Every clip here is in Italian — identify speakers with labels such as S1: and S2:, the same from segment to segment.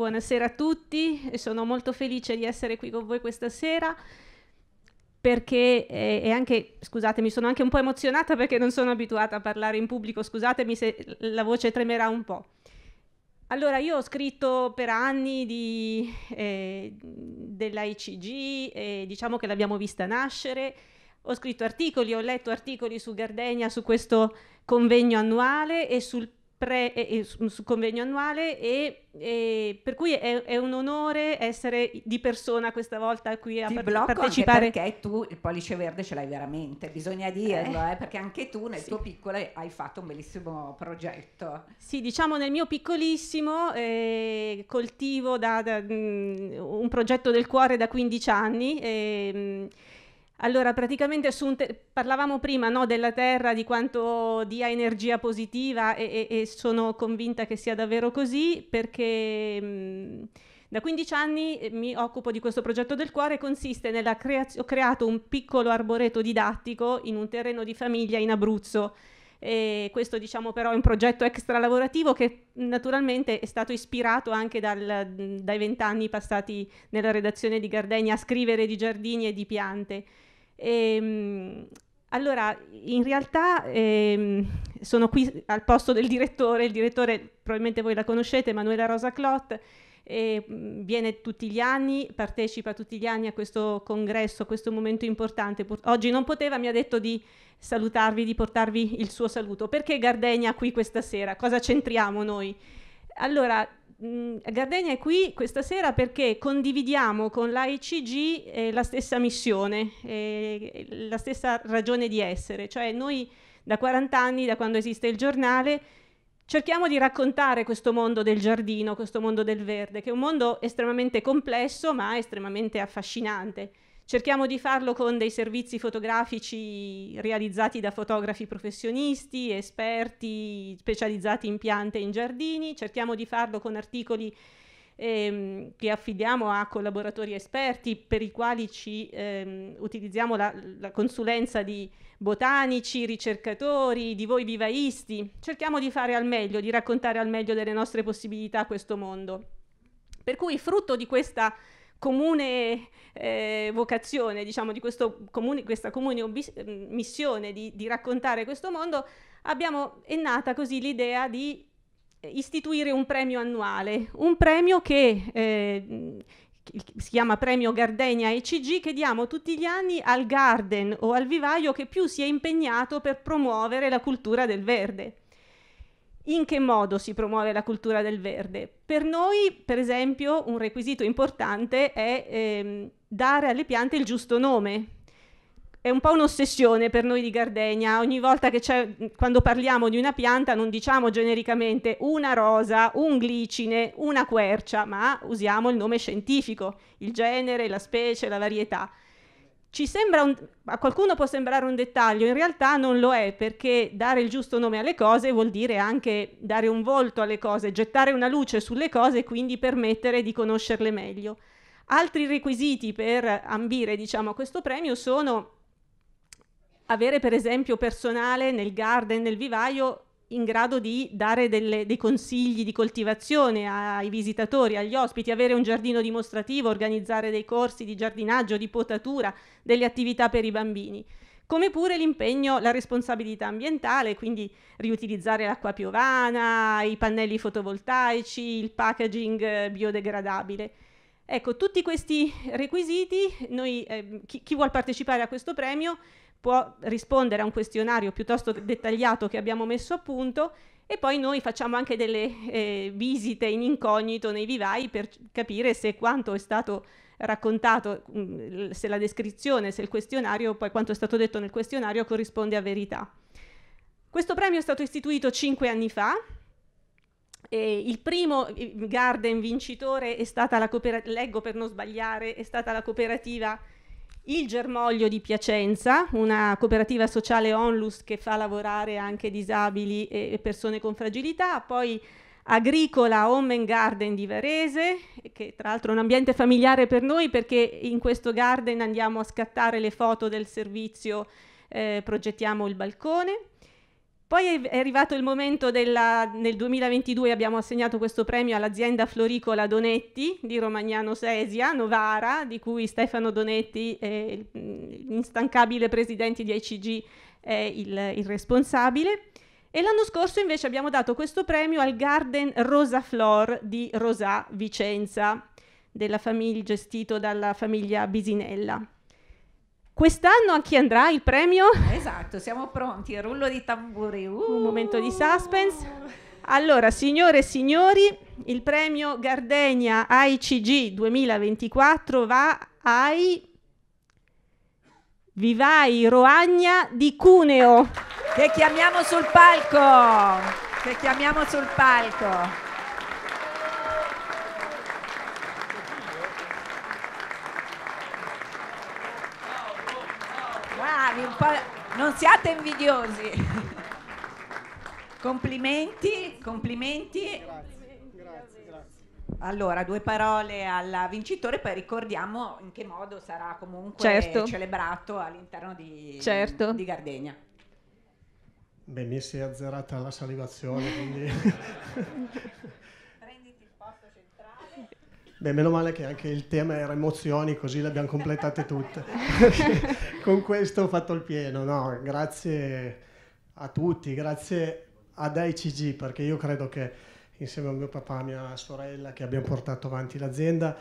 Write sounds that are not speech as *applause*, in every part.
S1: buonasera a tutti, sono molto felice di essere qui con voi questa sera perché eh, anche, scusatemi, sono anche un po' emozionata perché non sono abituata a parlare in pubblico, scusatemi se la voce tremerà un po'. Allora, io ho scritto per anni di, eh, dell'ICG, eh, diciamo che l'abbiamo vista nascere, ho scritto articoli, ho letto articoli su Gardenia, su questo convegno annuale e sul pre, eh, su, su, convegno annuale e, e per cui è, è, un onore essere di persona questa volta qui a Ti par- partecipare. Anche perché tu il pollice verde ce l'hai veramente, bisogna dirlo, eh. Eh, perché anche tu nel sì. tuo piccolo hai fatto un bellissimo progetto. Sì, diciamo nel mio piccolissimo eh, coltivo da, da, mh, mm, un progetto del cuore da 15 anni. E, ehm, mh, allora, praticamente te- parlavamo prima no, della Terra, di quanto dia energia positiva e, e, e sono convinta che sia davvero così perché mh, da 15 anni eh, mi occupo di questo progetto del cuore, consiste nella creazione, ho creato un piccolo arboreto didattico in un terreno di famiglia in Abruzzo. E questo diciamo però è un progetto extra lavorativo che naturalmente è stato ispirato anche dal, dai vent'anni passati nella redazione di Gardenia a scrivere di giardini e di piante. E, ehm, allora, in realtà eh, sono qui al posto del direttore, il direttore probabilmente voi la conoscete, Emanuela Rosa Clot, eh, viene tutti gli anni, partecipa tutti gli anni a questo congresso, a questo momento importante. oggi non poteva, mi ha detto di salutarvi, di portarvi il suo saluto. Perché Gardenia qui questa sera? Cosa c'entriamo noi? Allora, Mm, Gardenia è qui questa sera perché condividiamo con l'AICG eh, la stessa missione, eh, la stessa ragione di essere, cioè noi da 40 anni, da quando esiste il giornale, cerchiamo di raccontare questo mondo del giardino, questo mondo del verde, che è un mondo estremamente complesso ma estremamente affascinante. Cerchiamo di farlo con dei servizi fotografici realizzati da fotografi professionisti, esperti, specializzati in piante e in giardini. Cerchiamo di farlo con articoli ehm, che affidiamo a collaboratori esperti per i quali ci ehm, utilizziamo la, la consulenza di botanici, ricercatori, di voi vivaisti. Cerchiamo di fare al meglio, di raccontare al meglio delle nostre possibilità questo mondo. Per cui frutto di questa comune eh, vocazione, diciamo, di comuni, questa comune bis- mm, missione di, di, raccontare questo mondo, abbiamo, è nata così l'idea di istituire un premio annuale, un premio che eh, si chiama Premio Gardenia ECG, che diamo tutti gli anni al garden o al vivaio che più si è impegnato per promuovere la cultura del verde in che modo si promuove la cultura del verde? Per noi, per esempio, un requisito importante è ehm, dare alle piante il giusto nome. È un po' un'ossessione per noi di Gardegna, ogni volta che quando parliamo di una pianta non diciamo genericamente una rosa, un glicine, una quercia, ma usiamo il nome scientifico, il genere, la specie, la varietà. Ci sembra un, a qualcuno può sembrare un dettaglio, in realtà non lo è perché dare il giusto nome alle cose vuol dire anche dare un volto alle cose, gettare una luce sulle cose e quindi permettere di conoscerle meglio. Altri requisiti per ambire diciamo, a questo premio sono avere per esempio personale nel garden, nel vivaio, in grado di dare delle, dei consigli di coltivazione ai visitatori, agli ospiti, avere un giardino dimostrativo, organizzare dei corsi di giardinaggio, di potatura, delle attività per i bambini come pure l'impegno, la responsabilità ambientale, quindi riutilizzare l'acqua piovana, i pannelli fotovoltaici, il packaging eh, biodegradabile. Ecco, tutti questi requisiti, noi, eh, chi, chi vuole partecipare a questo premio può rispondere a un questionario piuttosto dettagliato che abbiamo messo a punto e poi noi facciamo anche delle eh, visite in incognito nei vivai per capire se quanto è stato raccontato, mhmm, se la descrizione, se il questionario, poi quanto è stato detto nel questionario corrisponde a verità. Questo premio è stato istituito cinque anni fa. E il primo mhmm, Garden vincitore è stata la cooperativa, leggo per non sbagliare, è stata la cooperativa il Germoglio di Piacenza, una cooperativa sociale onlus che fa lavorare anche disabili e persone con fragilità, poi Agricola Home and Garden di Varese, che tra l'altro è un ambiente familiare per noi perché in questo garden andiamo a scattare le foto del servizio, eh, progettiamo il balcone. Poi è arrivato il momento della, nel 2022 abbiamo assegnato questo premio all'azienda floricola Donetti di Romagnano Sesia, Novara, di cui Stefano Donetti, eh, l'instancabile mm, presidente di ICG, è il, il responsabile. E l'anno scorso invece abbiamo dato questo premio al Garden Rosa Flor di Rosà Vicenza, della famiglia, gestito dalla famiglia Bisinella. Quest'anno a chi andrà il premio? Esatto, siamo pronti, rullo di tamburi. Uh. Un momento di suspense. Allora, signore e signori, il premio Gardenia AICG 2024 va ai Vivai Roagna di Cuneo. Che chiamiamo sul palco! Che chiamiamo sul palco! quindi un po'... non siate invidiosi. complimenti, complimenti. grazie. Allora, due parole al vincitore, poi ricordiamo in che modo sarà comunque certo. celebrato all'interno di, certo. di Gardegna.
S2: Beh, mi si è azzerata la salivazione, quindi... *laughs* Beh, meno male che anche il tema era emozioni, così le abbiamo completate tutte. *laughs* Con questo ho fatto il pieno, no? Grazie a tutti, grazie ad ICG, perché io credo che insieme a mio papà e mia sorella che abbiamo portato avanti l'azienda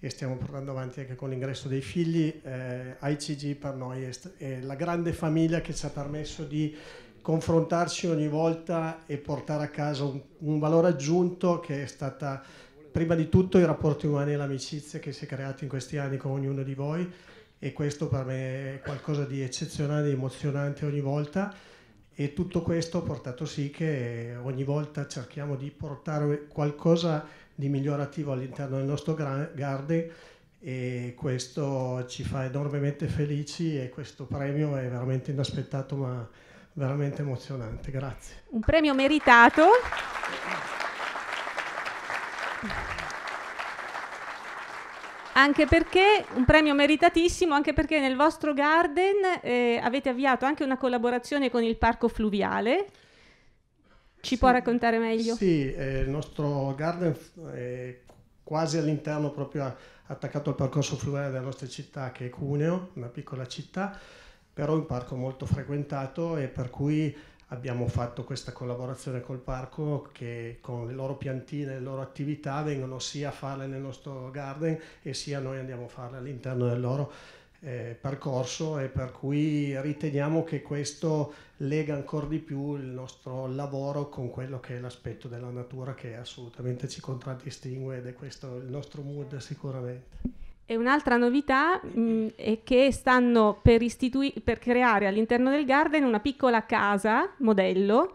S2: e stiamo portando avanti anche con l'ingresso dei figli, eh, ICG per noi è, è la grande famiglia che ci ha permesso di confrontarci ogni volta e portare a casa un, un valore aggiunto che è stata prima di tutto i rapporti umani e l'amicizia che si è creata in questi anni con ognuno di voi e questo per me è qualcosa di eccezionale, di emozionante ogni volta e tutto questo ha portato sì che ogni volta cerchiamo di portare qualcosa di migliorativo all'interno del nostro garden e questo ci fa enormemente felici e questo premio è veramente inaspettato ma veramente emozionante. Grazie.
S1: Un premio meritato. anche perché un premio meritatissimo, anche perché nel vostro garden eh, avete avviato anche una collaborazione con il Parco Fluviale. Ci sì, può raccontare meglio?
S2: Sì, eh, il nostro garden è eh, quasi all'interno, proprio attaccato al percorso fluviale della nostra città, che è Cuneo, una piccola città, però un parco molto frequentato e per cui abbiamo fatto questa collaborazione col parco che con le loro piantine, e le loro attività vengono sia a farle nel nostro garden e sia noi andiamo a farle all'interno del loro eh, percorso e per cui riteniamo che questo lega ancora di più il nostro lavoro con quello che è l'aspetto della natura che assolutamente ci contraddistingue ed è questo il nostro mood sicuramente.
S1: E un'altra novità mh, mm, è che stanno per, istitui- per creare all'interno del Garden una piccola casa modello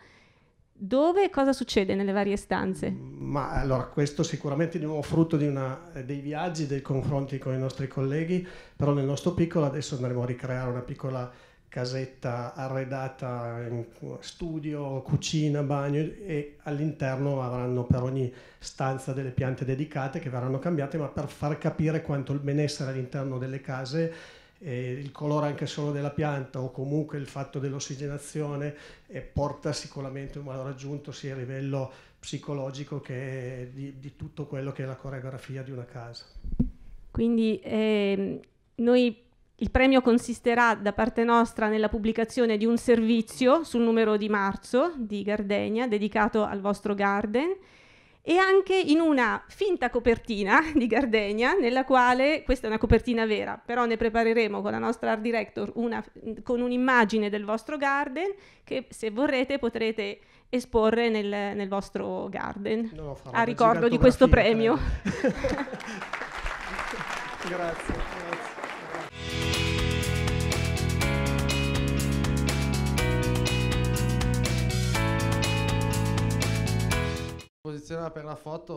S1: dove cosa succede nelle varie stanze? Mm,
S2: ma allora, questo sicuramente è di nuovo frutto di una, eh, dei viaggi, dei confronti con i nostri colleghi, però nel nostro piccolo adesso andremo a ricreare una piccola casetta arredata studio, cucina, bagno e all'interno avranno per ogni stanza delle piante dedicate che verranno cambiate, ma per far capire quanto il benessere all'interno delle case eh, il colore anche solo della pianta o comunque il fatto dell'ossigenazione eh, porta sicuramente un valore aggiunto sia a livello psicologico che di, di tutto quello che è la coreografia di una casa.
S1: Quindi eh, noi il premio consisterà da parte nostra nella pubblicazione di un servizio sul numero di marzo di Gardenia dedicato al vostro garden e anche in una finta copertina *laughs* di Gardenia nella quale, questa è una copertina vera, però ne prepareremo con la nostra art director una, con un'immagine del vostro garden che se vorrete potrete esporre nel, nel vostro garden a ricordo di questo premio. Eh.
S2: *laughs* *laughs* Grazie.
S1: posizionava per la foto